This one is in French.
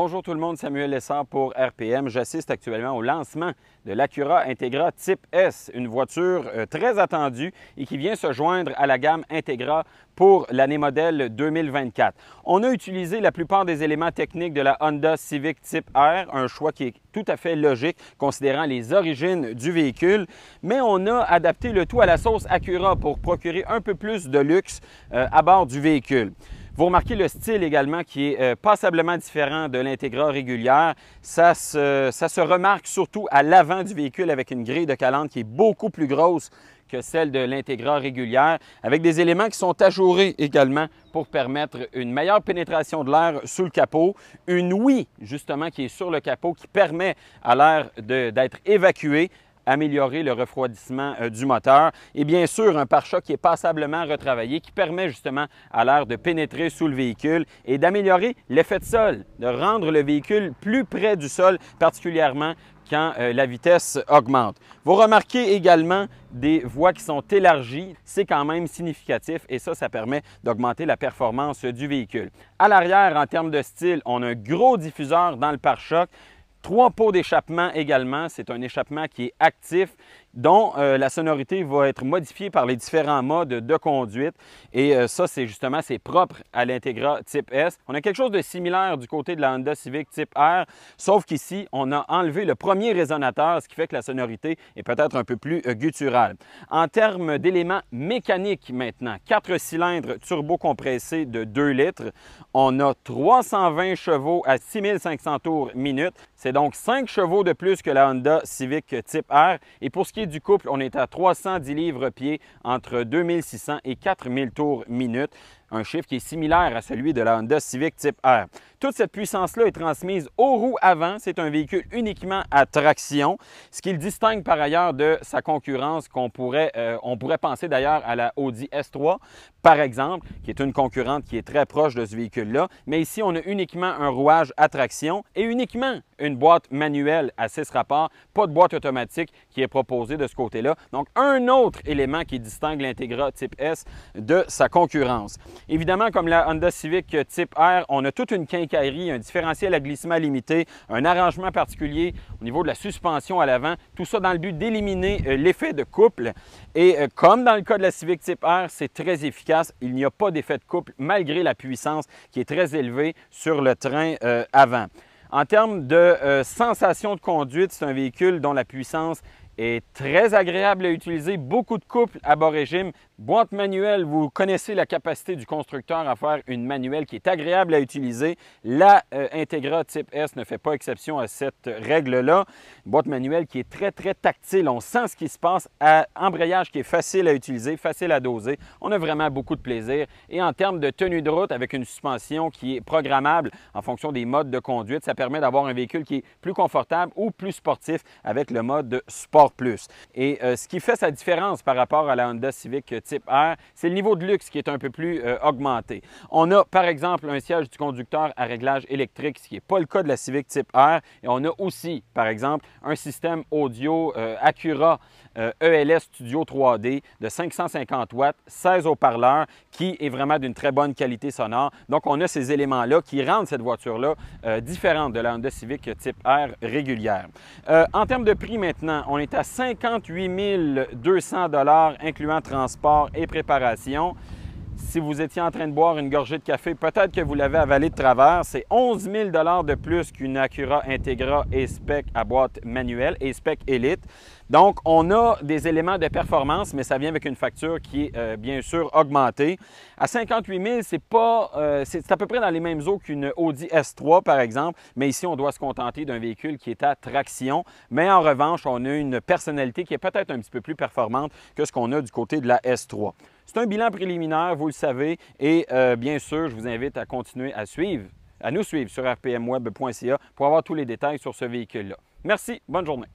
Bonjour tout le monde, Samuel Lessard pour RPM. J'assiste actuellement au lancement de l'Acura Integra Type S, une voiture euh, très attendue et qui vient se joindre à la gamme Integra pour l'année modèle 2024. On a utilisé la plupart des éléments techniques de la Honda Civic Type R, un choix qui est tout à fait logique considérant les origines du véhicule, mais on a adapté le tout à la sauce Acura pour procurer un peu plus de luxe euh, à bord du véhicule. Vous remarquez le style également qui est euh, passablement différent de l'Integra régulière. Ça se, ça se remarque surtout à l'avant du véhicule avec une grille de calandre qui est beaucoup plus grosse que celle de l'Integra régulière, avec des éléments qui sont ajourés également pour permettre une meilleure pénétration de l'air sous le capot, une ouïe justement qui est sur le capot qui permet à l'air d'être évacué améliorer le refroidissement euh, du moteur. Et bien sûr, un pare-choc qui est passablement retravaillé, qui permet justement à l'air de pénétrer sous le véhicule et d'améliorer l'effet de sol, de rendre le véhicule plus près du sol, particulièrement quand euh, la vitesse augmente. Vous remarquez également des voies qui sont élargies, c'est quand même significatif et ça, ça permet d'augmenter la performance du véhicule. À l'arrière, en termes de style, on a un gros diffuseur dans le pare-choc, Trois pots d'échappement également. C'est un échappement qui est actif, dont euh, la sonorité va être modifiée par les différents modes de conduite. Et euh, ça, c'est justement, c'est propre à l'Integra Type S. On a quelque chose de similaire du côté de la Honda Civic Type R, sauf qu'ici, on a enlevé le premier résonateur, ce qui fait que la sonorité est peut-être un peu plus euh, gutturale. En termes d'éléments mécaniques maintenant, quatre cylindres turbo-compressés de 2 litres. On a 320 chevaux à 6500 tours minute. C'est donc 5 chevaux de plus que la Honda Civic Type R. Et pour ce qui du couple, on est à 310 livres-pieds entre 2600 et 4000 tours minutes un chiffre qui est similaire à celui de la Honda Civic Type R. Toute cette puissance-là est transmise aux roues avant. C'est un véhicule uniquement à traction, ce qui le distingue par ailleurs de sa concurrence qu'on pourrait, euh, on pourrait penser d'ailleurs à la Audi S3, par exemple, qui est une concurrente qui est très proche de ce véhicule-là. Mais ici, on a uniquement un rouage à traction et uniquement une boîte manuelle à 6 rapports, pas de boîte automatique qui est proposée de ce côté-là. Donc, un autre élément qui distingue l'Integra Type S de sa concurrence. Évidemment, comme la Honda Civic Type R, on a toute une quincaillerie, un différentiel à glissement limité, un arrangement particulier au niveau de la suspension à l'avant, tout ça dans le but d'éliminer euh, l'effet de couple. Et euh, comme dans le cas de la Civic Type R, c'est très efficace. Il n'y a pas d'effet de couple malgré la puissance qui est très élevée sur le train euh, avant. En termes de sensation de conduite, c'est un véhicule dont la puissance est très agréable à utiliser. Beaucoup de couples à bas régime. Boîte manuelle, vous connaissez la capacité du constructeur à faire une manuelle qui est agréable à utiliser. La euh, Integra Type S ne fait pas exception à cette règle-là. Boîte manuelle qui est très, très tactile. On sent ce qui se passe. À embrayage qui est facile à utiliser, facile à doser. On a vraiment beaucoup de plaisir. Et en termes de tenue de route, avec une suspension qui est programmable en fonction des modes de conduite, ça permet d'avoir un véhicule qui est plus confortable ou plus sportif avec le mode sport plus. Et euh, ce qui fait sa différence par rapport à la Honda Civic euh, Type R, c'est le niveau de luxe qui est un peu plus euh, augmenté. On a par exemple un siège du conducteur à réglage électrique, ce qui n'est pas le cas de la Civic Type R. Et on a aussi, par exemple, un système audio Acura ELS e Studio 3D de 550 watts, 16 haut-parleurs, qui est vraiment d'une très bonne qualité sonore. Donc on a ces éléments-là qui rendent cette voiture-là différente de la Honda Civic Type R régulière. en termes de prix maintenant, on est à à 58 200 incluant transport et préparation si vous étiez en train de boire une gorgée de café, peut-être que vous l'avez avalé de travers. C'est 11 000 de plus qu'une Acura Integra et spec à boîte manuelle, et spec Elite. Donc, on a des éléments de performance, mais ça vient avec une facture qui est euh, bien sûr augmentée. À 58 000, c'est pas, euh, c'est à peu près dans les mêmes eaux qu'une Audi S3 par exemple, mais ici on doit se contenter d'un véhicule qui est à traction. Mais en revanche, on a une personnalité qui est peut-être un petit peu plus performante que ce qu'on a du côté de la S3. C'est un bilan préliminaire, vous le savez, et euh, bien sûr, je vous invite à continuer à suivre, à nous suivre sur rpmweb.ca pour avoir tous les détails sur ce véhicule-là. Merci, bonne journée.